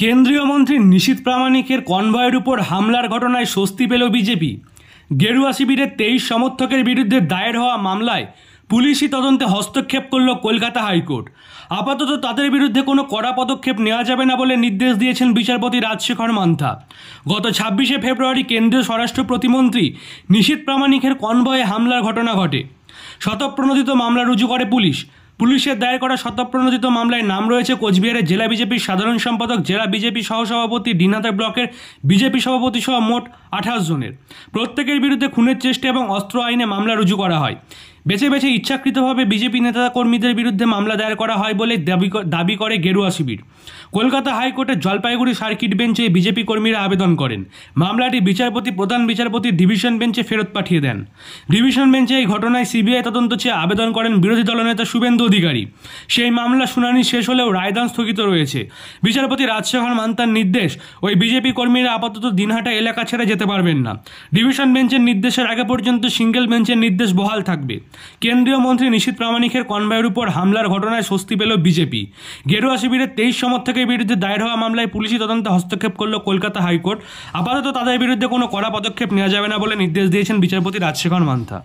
কেন্দ্রীয় মন্ত্রী নিশীত প্রামাণিকের কনভয়ের উপর হামলার ঘটনায় স্বস্তি পেল বিজেপি গেরুয়া শিবিরের তেইশ সমর্থকের বিরুদ্ধে দায়ের হওয়া মামলায় পুলিশি তদন্তে হস্তক্ষেপ করল কলকাতা হাইকোর্ট আপাতত তাদের বিরুদ্ধে কোনো কড়া পদক্ষেপ নেওয়া যাবে না বলে নির্দেশ দিয়েছেন বিচারপতি রাজশেখর মান্থা গত ছাব্বিশে ফেব্রুয়ারি কেন্দ্রীয় স্বরাষ্ট্র প্রতিমন্ত্রী নিশীত প্রামাণিকের কনভয়ে হামলার ঘটনা ঘটে শতপ্রণোদিত মামলা রুজু করে পুলিশ পুলিশের দায়ের করা শতপ্রণোদিত মামলায় নাম রয়েছে কোচবিহারের জেলা বিজেপির সাধারণ সম্পাদক জেলা বিজেপি সহসভাপতি দিনহাতা ব্লকের বিজেপি সভাপতি সহ মোট আঠাশ জনের প্রত্যেকের বিরুদ্ধে খুনের চেষ্টা এবং অস্ত্র আইনে মামলা রুজু করা হয় বেছে বেছে ইচ্ছাকৃতভাবে বিজেপি নেতা কর্মীদের বিরুদ্ধে মামলা দায়ের করা হয় বলে দাবি দাবি করে গেরুয়া শিবির কলকাতা হাইকোর্টের জলপাইগুড়ি সার্কিট বেঞ্চে বিজেপি কর্মীরা আবেদন করেন মামলাটি বিচারপতি প্রধান বিচারপতি ডিভিশন বেঞ্চে ফেরত পাঠিয়ে দেন ডিভিশন বেঞ্চে এই ঘটনায় সিবিআই তদন্ত চেয়ে আবেদন করেন বিরোধী দলনেতা শুভেন্দু অধিকারী সেই মামলা শুনানি শেষ হলেও রায়দান স্থগিত রয়েছে বিচারপতি রাজশেখর মান্তার নির্দেশ ওই বিজেপি কর্মীরা আপাতত দিনহাটা এলাকা ছেড়ে যেতে পারবেন না ডিভিশন বেঞ্চের নির্দেশের আগে পর্যন্ত সিঙ্গেল বেঞ্চের নির্দেশ বহাল থাকবে কেন্দ্রীয় মন্ত্রী নিশীত প্রামাণিকের কনভয়ের উপর হামলার ঘটনায় স্বস্তি পেল বিজেপি গেরুয়া শিবিরের তেইশ সমর্থকের বিরুদ্ধে দায়ের হওয়া মামলায় পুলিশি তদন্তে হস্তক্ষেপ করল কলকাতা হাইকোর্ট আপাতত তাদের বিরুদ্ধে কোনো কড়া পদক্ষেপ নেওয়া যাবে না বলে নির্দেশ দিয়েছেন বিচারপতি রাজশেখর মান্থা